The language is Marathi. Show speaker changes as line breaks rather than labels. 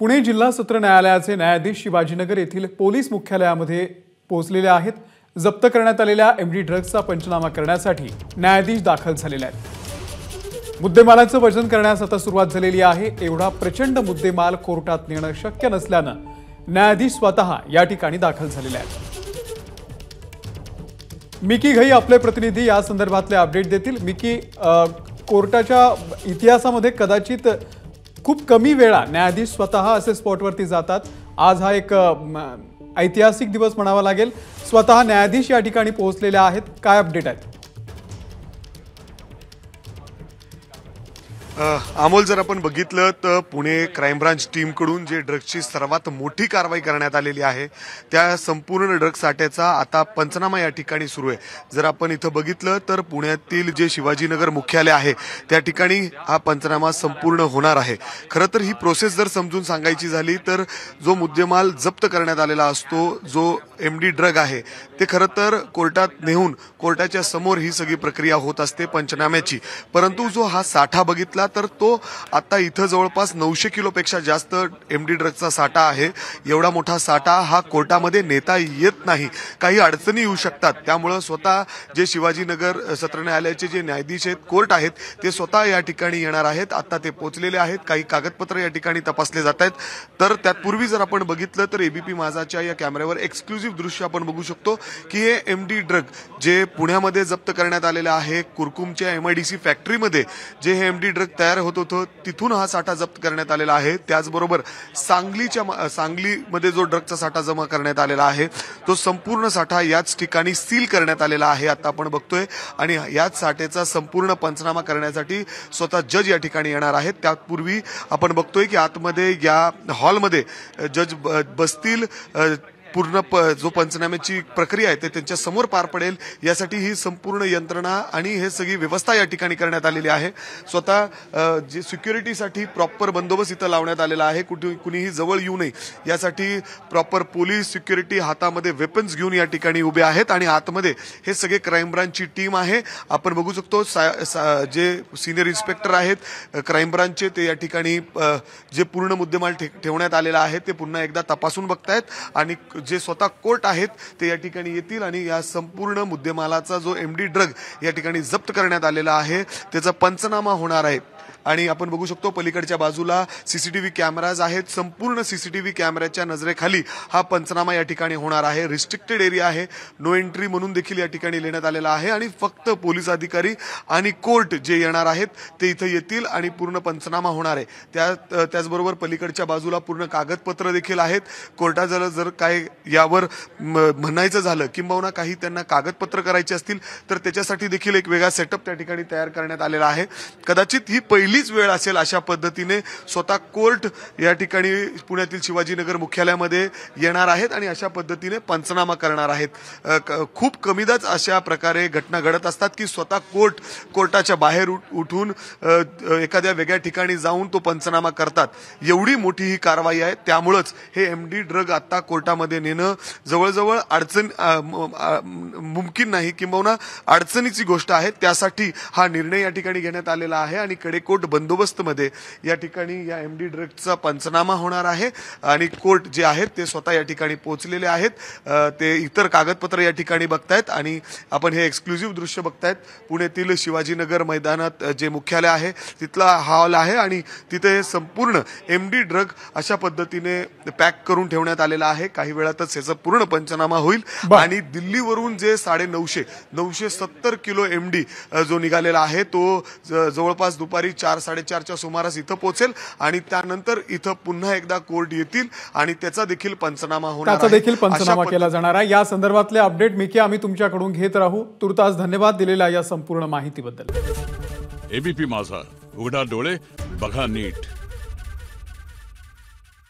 पुणे जिल्हा सत्र न्यायालयाचे न्यायाधीश शिवाजीनगर येथील पोलीस मुख्यालयामध्ये पोहोचलेले आहेत जप्त करण्यात आलेल्या एम डी ड्रग्जचा पंचनामा करण्यासाठी न्यायाधीश दाखल झालेले आहेत मुद्देमालाचं वजन करण्यास आता सुरुवात झालेली आहे एवढा प्रचंड मुद्देमाल कोर्टात नेणं शक्य नसल्यानं न्यायाधीश स्वतः या ठिकाणी दाखल झालेले आहेत मिकी घई आपले प्रतिनिधी या संदर्भातले अपडेट देतील मिकी कोर्टाच्या इतिहासामध्ये कदाचित खूप कमी वेळा न्यायाधीश स्वतः असे स्पॉटवरती जातात आज हा एक ऐतिहासिक दिवस म्हणावा लागेल स्वतः न्यायाधीश या ठिकाणी पोहोचलेल्या आहेत काय अपडेट आहेत
अमोल जर आपण बघितलं तर पुणे क्राईम ब्रांच टीमकडून जे ड्रग्सची सर्वात मोठी कारवाई करण्यात आलेली आहे त्या संपूर्ण ड्रग साठ्याचा आता पंचनामा या ठिकाणी सुरू आहे जर आपण इथं बघितलं तर पुण्यातील जे शिवाजीनगर मुख्यालय आहे त्या ठिकाणी हा पंचनामा संपूर्ण होणार आहे खरं तर ही प्रोसेस जर समजून सांगायची झाली तर जो मुद्देमाल जप्त करण्यात आलेला असतो जो एम डी ड्रग आहे ते खरं तर कोर्टात नेहून कोर्टाच्या समोर ही सगळी प्रक्रिया होत असते पंचनाम्याची परंतु जो हा साठा बघितला तर तो आता इथं जवळपास नऊशे किलोपेक्षा जास्त एम डी ड्रगचा साठा आहे एवढा मोठा साठा हा कोर्टामध्ये नेता येत नाही काही अडचणी येऊ शकतात त्यामुळं स्वतः जे शिवाजीनगर सत्र न्यायालयाचे जे न्यायाधीश आहेत कोर्ट आहेत ते स्वतः या ठिकाणी येणार आहेत आता ते पोचलेले आहेत काही कागदपत्र या ठिकाणी तपासले जात आहेत तर त्यापूर्वी जर आपण बघितलं तर एबीपी माझाच्या या कॅमेऱ्यावर एक्सक्लुझिव्ह दृश्य आपण बघू शकतो की हे एम डी ड्रग जे पुण्यामध्ये जप्त करण्यात आलेलं आहे कुरकुमच्या एम आय डी सी फॅक्टरीमध्ये जे हे एम डी ड्रग तयार होत होतं तिथून हा साठा जप्त करण्यात आलेला आहे त्याचबरोबर सांगलीच्या सांगलीमध्ये जो ड्रगचा साठा जमा करण्यात आलेला आहे तो संपूर्ण साठा याच ठिकाणी सील करण्यात आलेला आहे आता आपण बघतोय आणि याच साठेचा संपूर्ण पंचनामा करण्यासाठी स्वतः जज या ठिकाणी येणार आहेत त्यापूर्वी आपण बघतोय की आतमध्ये या हॉलमध्ये जज बसतील पूर्ण प जो पंचनाम्याची प्रक्रिया आहे ते त्यांच्या समोर पार पडेल यासाठी ही संपूर्ण यंत्रणा आणि हे सगळी व्यवस्था या ठिकाणी करण्यात आलेली आहे स्वतः जे सिक्युरिटीसाठी प्रॉपर बंदोबस्त इथं लावण्यात आलेला आहे कुठे कुणीही जवळ येऊ नये यासाठी प्रॉपर पोलीस सिक्युरिटी हातामध्ये वेपन्स घेऊन या ठिकाणी उभे आहेत आणि आतमध्ये हे सगळे क्राईम ब्रांचची टीम आहे आपण बघू शकतो जे सिनियर इन्स्पेक्टर आहेत क्राईम ब्रांचचे ते या ठिकाणी जे पूर्ण मुद्देमाल ठेवण्यात आलेला आहे ते पुन्हा एकदा तपासून बघतायत आणि जे स्वतः कोर्ट आहेत ते या ठिकाणी येतील आणि या संपूर्ण मुद्देमालाचा जो एम ड्रग या ठिकाणी जप्त करण्यात आलेला आहे त्याचा पंचनामा होणार आहे आणि आपण बघू शकतो पलीकडच्या बाजूला सीसीटीव्ही कॅमेराज आहेत संपूर्ण सीसीटीव्ही कॅमेऱ्याच्या नजरेखाली हा पंचनामा या ठिकाणी होणार आहे रिस्ट्रिक्टेड एरिया आहे नो एंट्री म्हणून देखील या ठिकाणी लिहिण्यात आलेला आहे आणि फक्त पोलीस अधिकारी आणि कोर्ट जे येणार आहेत ते इथं येतील आणि पूर्ण पंचनामा होणार आहे त्या त्याचबरोबर पलीकडच्या बाजूला पूर्ण कागदपत्र देखील आहेत कोर्टाजवळ जर काय यावर म्हणायचं झालं किंबहुना काही त्यांना कागदपत्र करायची असतील तर त्याच्यासाठी देखील एक वेगळा सेटअप त्या ठिकाणी तयार करण्यात आलेला आहे कदाचित ही पहिली पहिलीच वेळ असेल अशा पद्धतीने स्वतः कोर्ट या ठिकाणी पुण्यातील शिवाजीनगर मुख्यालयामध्ये येणार आहेत आणि अशा पद्धतीने पंचनामा करणार आहेत खूप कमीदाच अशा प्रकारे घटना घडत असतात की स्वतः कोर्ट कोर्टाच्या बाहेर उठून एखाद्या वेगळ्या ठिकाणी जाऊन तो पंचनामा करतात एवढी मोठी ही कारवाई आहे त्यामुळंच हे एम डी ड्रग आता कोर्टामध्ये नेणं जवळजवळ अडचण मुमकिन नाही किंबहुना अडचणीची गोष्ट आहे त्यासाठी हा निर्णय या ठिकाणी घेण्यात आलेला आहे आणि कडेकोट कोर्ट बंदोबस्तमध्ये या ठिकाणी या एम डी ड्रगचा पंचनामा होणार आहे आणि कोर्ट जे आहेत ते स्वतः या ठिकाणी पोहोचलेले आहेत ते इतर कागदपत्र या ठिकाणी बघतायत आणि आपण हे एक्सक्लुझिव्ह दृश्य बघतायत पुण्यातील शिवाजीनगर मैदानात जे मुख्यालय आहे तिथला हॉल आहे आणि तिथे हे संपूर्ण एम डी ड्रग अशा पद्धतीने पॅक करून ठेवण्यात आलेला आहे काही वेळातच याचा पूर्ण पंचनामा होईल आणि दिल्लीवरून जे साडे नऊशे नऊशे सत्तर किलो एम डी जो निघालेला आहे तो जवळपास दुपारी चार चार साडेचारच्या सुमारास इथं पोहोचेल आणि त्यानंतर इथं पुन्हा एकदा कोर्ट येतील आणि त्याचा देखील पंचनामा होणार देखील पंचनामा केला
जाणार आहे या संदर्भातले अपडेट की आम्ही तुमच्याकडून घेत राहू तुर्तास धन्यवाद दिलेल्या या संपूर्ण माहितीबद्दल एबीपी माझा उघडा डोळे बघा नीट